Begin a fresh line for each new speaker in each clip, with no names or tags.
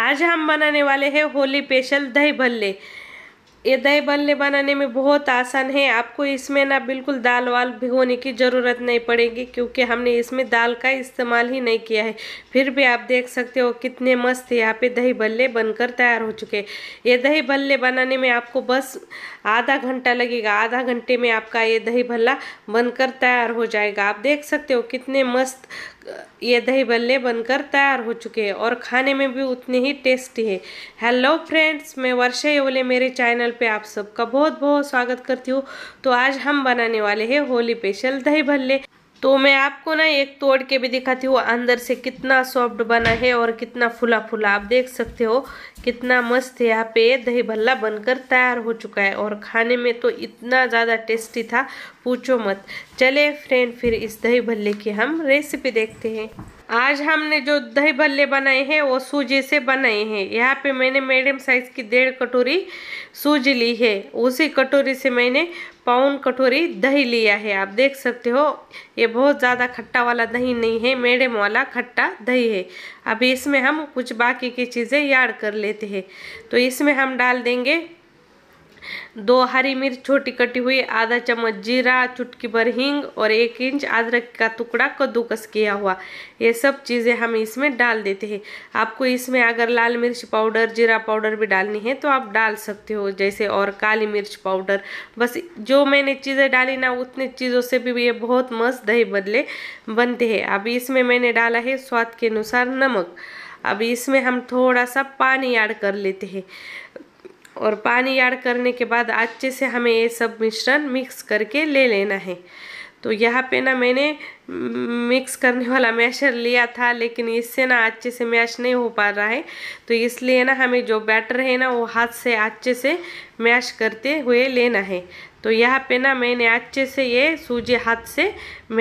आज हम बनाने वाले हैं होली स्पेशल दही भल्ले ये दही भल्ले बनाने में बहुत आसान है आपको इसमें ना बिल्कुल दाल वाल भिगोने की ज़रूरत नहीं पड़ेगी क्योंकि हमने इसमें दाल का इस्तेमाल ही नहीं किया है फिर भी आप देख सकते हो कितने मस्त यहाँ पे दही भल्ले बनकर तैयार हो चुके हैं ये दही भल्ले बनाने में आपको बस आधा घंटा लगेगा आधा घंटे में आपका ये दही भल्ला बनकर तैयार हो जाएगा आप देख सकते हो कितने मस्त ये दही बल्ले बनकर तैयार हो चुके हैं और खाने में भी उतने ही टेस्टी है हेलो फ्रेंड्स मैं वर्षा ओले मेरे चैनल पे आप सबका बहुत बहुत स्वागत करती हूँ तो आज हम बनाने वाले हैं होली स्पेशल दही भल्ले तो मैं आपको ना एक तोड़ के भी दिखाती हूँ अंदर से कितना सॉफ्ट बना है और कितना फुला फुला आप देख सकते हो कितना मस्त यहाँ पे दही भल्ला बनकर तैयार हो चुका है और खाने में तो इतना ज़्यादा टेस्टी था पूछो मत चले फ्रेंड फिर इस दही भल्ले की हम रेसिपी देखते हैं आज हमने जो दही भल्ले बनाए हैं वो सूजी से बनाए हैं यहाँ पे मैंने मीडियम साइज़ की डेढ़ कटोरी सूजी ली है उसी कटोरी से मैंने पाउन कटोरी दही लिया है आप देख सकते हो ये बहुत ज़्यादा खट्टा वाला दही नहीं है मीडियम वाला खट्टा दही है अब इसमें हम कुछ बाकी की चीज़ें याड कर लेते हैं तो इसमें हम डाल देंगे दो हरी मिर्च छोटी कटी हुई आधा चम्मच जीरा चुटकी भर हींग और एक इंच अदरक का टुकड़ा कद्दूकस किया हुआ ये सब चीज़ें हम इसमें डाल देते हैं आपको इसमें अगर लाल मिर्च पाउडर जीरा पाउडर भी डालनी है तो आप डाल सकते हो जैसे और काली मिर्च पाउडर बस जो मैंने चीज़ें डाली ना उतनी चीज़ों से भी ये बहुत मस्त दही बदले बनते हैं अब इसमें मैंने डाला है स्वाद के अनुसार नमक अब इसमें हम थोड़ा सा पानी ऐड कर लेते हैं और पानी ऐड करने के बाद अच्छे से हमें ये सब मिश्रण मिक्स करके ले लेना है तो यहाँ पे ना मैंने मिक्स करने वाला मैशर लिया था लेकिन इससे ना अच्छे से मैश नहीं हो पा रहा है तो इसलिए ना हमें जो बैटर है ना वो हाथ से अच्छे से मैश करते हुए लेना है तो यहाँ पे ना मैंने अच्छे से ये सूजी हाथ से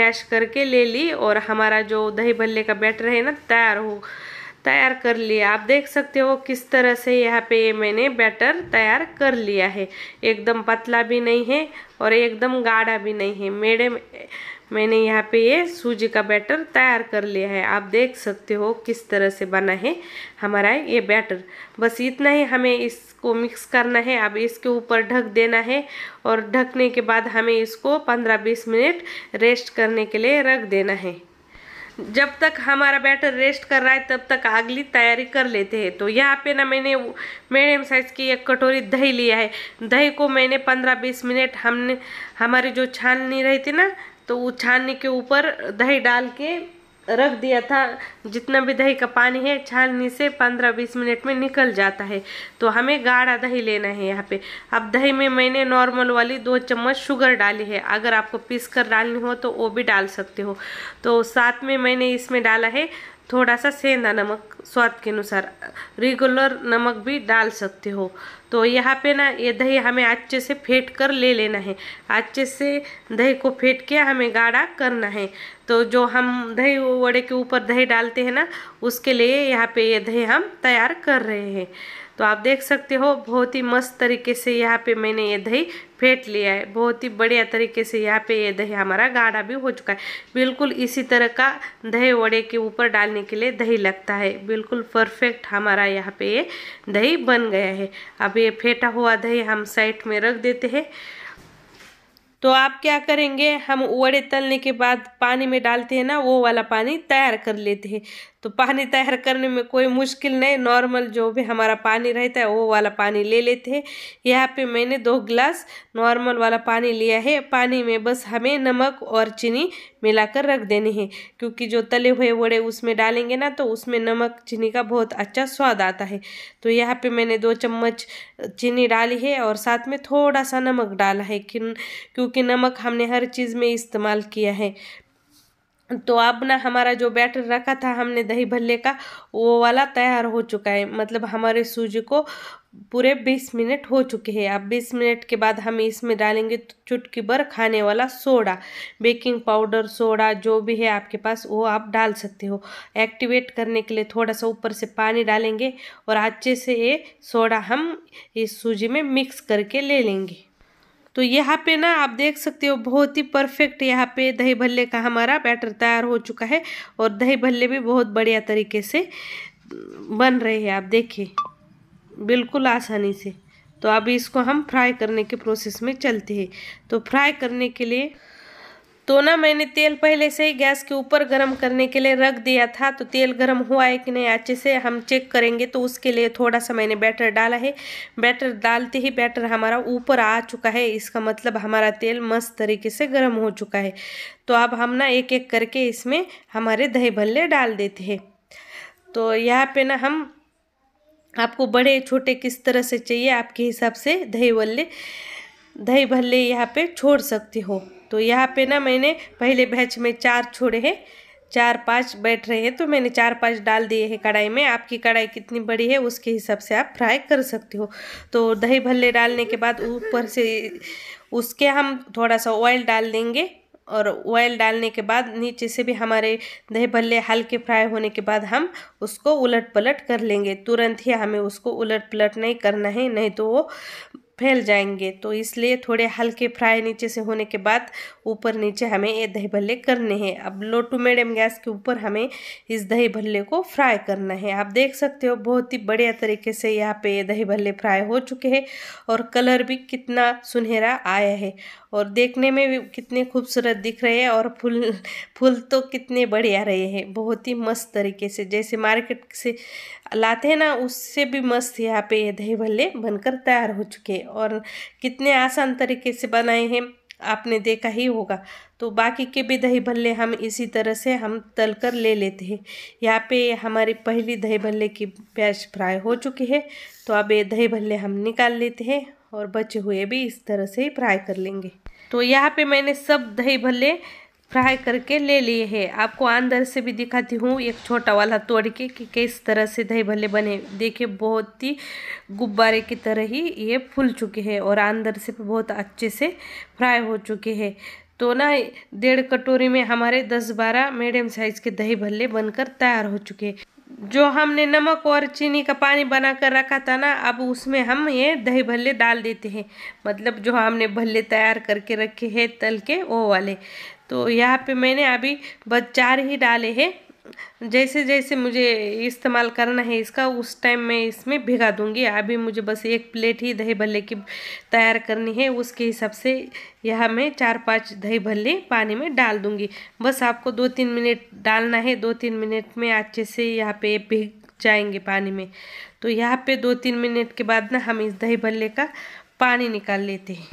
मैश करके ले ली और हमारा जो दही भल्ले का बैटर है ना तैयार हो तैयार कर लिया आप देख सकते हो किस तरह से यहाँ पे ये मैंने बैटर तैयार कर लिया है एकदम पतला भी नहीं है और एकदम गाढ़ा भी नहीं है मेरे मैंने यहाँ पे ये सूजी का बैटर तैयार कर लिया है आप देख सकते हो किस तरह से बना है हमारा ये बैटर बस इतना ही हमें इसको मिक्स करना है अब इसके ऊपर ढक देना है और ढकने के बाद हमें इसको 15-20 मिनट रेस्ट करने के लिए रख देना है जब तक हमारा बैटर रेस्ट कर रहा है तब तक अगली तैयारी कर लेते हैं तो यहाँ पे ना मैंने मीडियम साइज़ की एक कटोरी दही लिया है दही को मैंने पंद्रह बीस मिनट हमने हमारी जो छाननी रही थी ना तो वो छाननी के ऊपर दही डाल के रख दिया था जितना भी दही का पानी है छाननी से पंद्रह बीस मिनट में निकल जाता है तो हमें गाढ़ा दही लेना है यहाँ पे अब दही में मैंने नॉर्मल वाली दो चम्मच शुगर डाली है अगर आपको पीस कर डालनी हो तो वो भी डाल सकते हो तो साथ में मैंने इसमें डाला है थोड़ा सा सेंधा नमक स्वाद के अनुसार रेगुलर नमक भी डाल सकते हो तो यहाँ पे ना ये दही हमें अच्छे से फेंट कर ले लेना है अच्छे से दही को फेंट के हमें गाढ़ा करना है तो जो हम दही वड़े के ऊपर दही डालते हैं ना उसके लिए यहाँ पे ये दही हम तैयार कर रहे हैं तो आप देख सकते हो बहुत ही मस्त तरीके से यहाँ पे मैंने ये दही फेंट लिया है बहुत ही बढ़िया तरीके से यहाँ पे ये दही हमारा गाढ़ा भी हो चुका है बिल्कुल इसी तरह का दही वड़े के ऊपर डालने के लिए दही लगता है बिल्कुल परफेक्ट हमारा यहाँ पे ये दही बन गया है अब ये फेंटा हुआ दही हम साइड में रख देते हैं तो आप क्या करेंगे हम उड़े तलने के बाद पानी में डालते हैं ना वो वाला पानी तैयार कर लेते हैं तो पानी तैयार करने में कोई मुश्किल नहीं नॉर्मल जो भी हमारा पानी रहता है वो वाला पानी ले लेते हैं यहाँ पे मैंने दो गिलास नॉर्मल वाला पानी लिया है पानी में बस हमें नमक और चीनी मिलाकर रख देनी है क्योंकि जो तले हुए वड़े उसमें डालेंगे ना तो उसमें नमक चीनी का बहुत अच्छा स्वाद आता है तो यहाँ पे मैंने दो चम्मच चीनी डाली है और साथ में थोड़ा सा नमक डाला है क्योंकि नमक हमने हर चीज़ में इस्तेमाल किया है तो अब ना हमारा जो बैटर रखा था हमने दही भल्ले का वो वाला तैयार हो चुका है मतलब हमारे सूजी को पूरे बीस मिनट हो चुके हैं अब बीस मिनट के बाद हम इसमें डालेंगे चुटकी भर खाने वाला सोडा बेकिंग पाउडर सोडा जो भी है आपके पास वो आप डाल सकते हो एक्टिवेट करने के लिए थोड़ा सा ऊपर से पानी डालेंगे और अच्छे से ये सोडा हम इस सूजी में मिक्स करके ले लेंगे तो यहाँ पे ना आप देख सकते हो बहुत ही परफेक्ट यहाँ पे दही भल्ले का हमारा बैटर तैयार हो चुका है और दही भल्ले भी बहुत बढ़िया तरीके से बन रहे हैं आप देखिए बिल्कुल आसानी से तो अभी इसको हम फ्राई करने के प्रोसेस में चलते हैं तो फ्राई करने के लिए तो ना मैंने तेल पहले से ही गैस के ऊपर गर्म करने के लिए रख दिया था तो तेल गर्म हुआ है कि नहीं अच्छे से हम चेक करेंगे तो उसके लिए थोड़ा सा मैंने बैटर डाला है बैटर डालते ही बैटर हमारा ऊपर आ चुका है इसका मतलब हमारा तेल मस्त तरीके से गर्म हो चुका है तो अब हम ना एक एक करके इसमें हमारे दही भल्ले डाल देते हैं तो यहाँ पर ना हम आपको बड़े छोटे किस तरह से चाहिए आपके हिसाब से दही भल्ले दही भल्ले यहाँ पर छोड़ सकते हो तो यहाँ पे ना मैंने पहले बैच में चार छोड़े हैं चार पाँच बैठ रहे हैं तो मैंने चार पाँच डाल दिए हैं कढ़ाई में आपकी कढ़ाई कितनी बड़ी है उसके हिसाब से आप फ्राई कर सकते हो तो दही भल्ले डालने के बाद ऊपर से उसके हम थोड़ा सा ऑयल डाल देंगे और ऑयल डालने के बाद नीचे से भी हमारे दही भल्ले हल्के फ्राई होने के बाद हम उसको उलट पलट कर लेंगे तुरंत ही हमें उसको उलट पलट नहीं करना है नहीं तो वो फैल जाएंगे तो इसलिए थोड़े हल्के फ्राई नीचे से होने के बाद ऊपर नीचे हमें ये दही भल्ले करने हैं अब लो टू मीडियम गैस के ऊपर हमें इस दही भल्ले को फ्राई करना है आप देख सकते हो बहुत ही बढ़िया तरीके से यहाँ पे ये दही भल्ले फ्राई हो चुके हैं और कलर भी कितना सुनहरा आया है और देखने में भी कितने खूबसूरत दिख रहे हैं और फूल फूल तो कितने बढ़िया रहे हैं बहुत ही मस्त तरीके से जैसे मार्केट से लाते हैं ना उससे भी मस्त यहाँ पे ये दही भल्ले बनकर तैयार हो चुके हैं और कितने आसान तरीके से बनाए हैं आपने देखा ही होगा तो बाकी के भी दही भल्ले हम इसी तरह से हम तल कर ले लेते हैं यहाँ पे हमारी पहली दही भल्ले की प्याज फ्राई हो चुकी है तो अब ये दही भल्ले हम निकाल लेते हैं और बचे हुए भी इस तरह से ही फ्राई कर लेंगे तो यहाँ पे मैंने सब दही भल्ले फ्राई करके ले लिए हैं आपको अंदर से भी दिखाती हूँ एक छोटा वाला तोड़ के कि किस तरह से दही भले बने देखिए बहुत ही गुब्बारे की तरह ही ये फूल चुके हैं और अंदर से भी बहुत अच्छे से फ्राई हो चुके हैं तो ना डेढ़ कटोरी में हमारे दस बारह मीडियम साइज़ के दही भल्ले बनकर तैयार हो चुके हैं जो हमने नमक और चीनी का पानी बना कर रखा था ना अब उसमें हम ये दही भल्ले डाल देते हैं मतलब जो हमने भल्ले तैयार करके रखे हैं तल के वो वाले तो यहाँ पे मैंने अभी बस चार ही डाले हैं जैसे जैसे मुझे इस्तेमाल करना है इसका उस टाइम मैं इसमें भिगा दूंगी अभी मुझे बस एक प्लेट ही दही भल्ले की तैयार करनी है उसके हिसाब से यह मैं चार पांच दही भल्ले पानी में डाल दूंगी बस आपको दो तीन मिनट डालना है दो तीन मिनट में अच्छे से यहाँ पे भिग जाएंगे पानी में तो यहाँ पे दो तीन मिनट के बाद ना हम इस दही भल्ले का पानी निकाल लेते हैं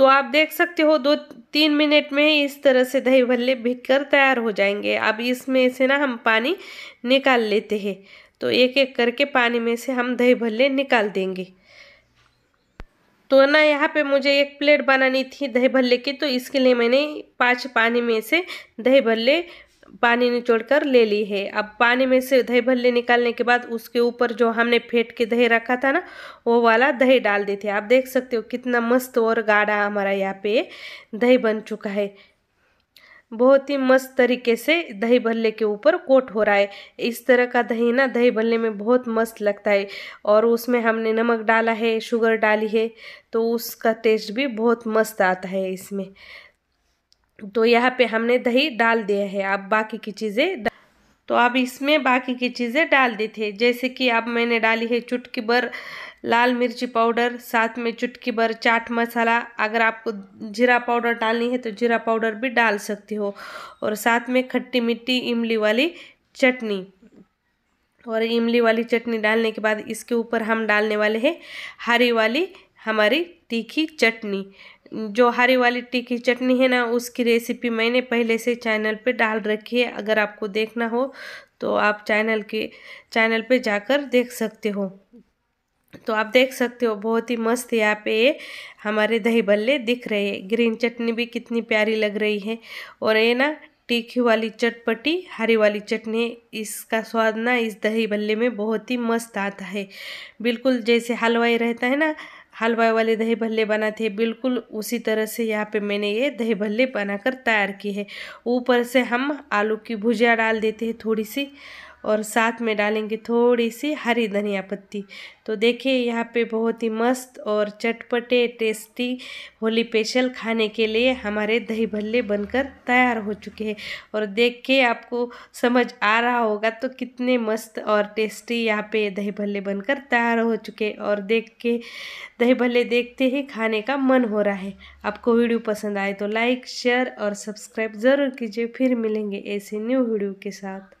तो आप देख सकते हो दो तीन मिनट में ही इस तरह से दही भल्ले भीग कर तैयार हो जाएंगे अब इसमें से ना हम पानी निकाल लेते हैं तो एक एक करके पानी में से हम दही भल्ले निकाल देंगे तो ना यहाँ पे मुझे एक प्लेट बनानी थी दही भल्ले की तो इसके लिए मैंने पाँच पानी में से दही भल्ले पानी निचोड़ कर ले ली है अब पानी में से दही भल्ले निकालने के बाद उसके ऊपर जो हमने फेंट के दही रखा था ना वो वाला दही डाल दी थी आप देख सकते हो कितना मस्त और गाढ़ा हमारा यहाँ पे दही बन चुका है बहुत ही मस्त तरीके से दही भल्ले के ऊपर कोट हो रहा है इस तरह का दही ना दही भल्ले में बहुत मस्त लगता है और उसमें हमने नमक डाला है शुगर डाली है तो उसका टेस्ट भी बहुत मस्त आता है इसमें तो यहाँ पे हमने दही डाल दिया है अब बाकी की चीज़ें तो अब इसमें बाकी की चीज़ें डाल दी थी जैसे कि अब मैंने डाली है चुटकी भर लाल मिर्ची पाउडर साथ में चुटकी भर चाट मसाला अगर आपको जीरा पाउडर डालनी है तो जीरा पाउडर भी डाल सकती हो और साथ में खट्टी मिट्टी इमली वाली चटनी और इमली वाली चटनी डालने के बाद इसके ऊपर हम डालने वाले हैं हरी वाली हमारी तीखी चटनी जो हरी वाली टिक्की चटनी है ना उसकी रेसिपी मैंने पहले से चैनल पे डाल रखी है अगर आपको देखना हो तो आप चैनल के चैनल पे जाकर देख सकते हो तो आप देख सकते हो बहुत ही मस्त यहाँ पे हमारे दही बल्ले दिख रहे हैं ग्रीन चटनी भी कितनी प्यारी लग रही है और ये ना टीखी वाली चटपटी हरी वाली चटनी इसका स्वाद ना इस दही बल्ले में बहुत ही मस्त आता है बिल्कुल जैसे हलवाई रहता है ना हलवा वाले दही भल्ले बनाते हैं बिल्कुल उसी तरह से यहाँ पे मैंने ये दही भल्ले बनाकर तैयार किए हैं ऊपर से हम आलू की भुजिया डाल देते हैं थोड़ी सी और साथ में डालेंगे थोड़ी सी हरी धनिया पत्ती तो देखिए यहाँ पे बहुत ही मस्त और चटपटे टेस्टी होली स्पेशल खाने के लिए हमारे दही भल्ले बनकर तैयार हो चुके हैं और देख के आपको समझ आ रहा होगा तो कितने मस्त और टेस्टी यहाँ पे दही भल्ले बनकर तैयार हो चुके हैं और देख के दही भल्ले देखते ही खाने का मन हो रहा है आपको वीडियो पसंद आए तो लाइक शेयर और सब्सक्राइब ज़रूर कीजिए फिर मिलेंगे ऐसे न्यू वीडियो के साथ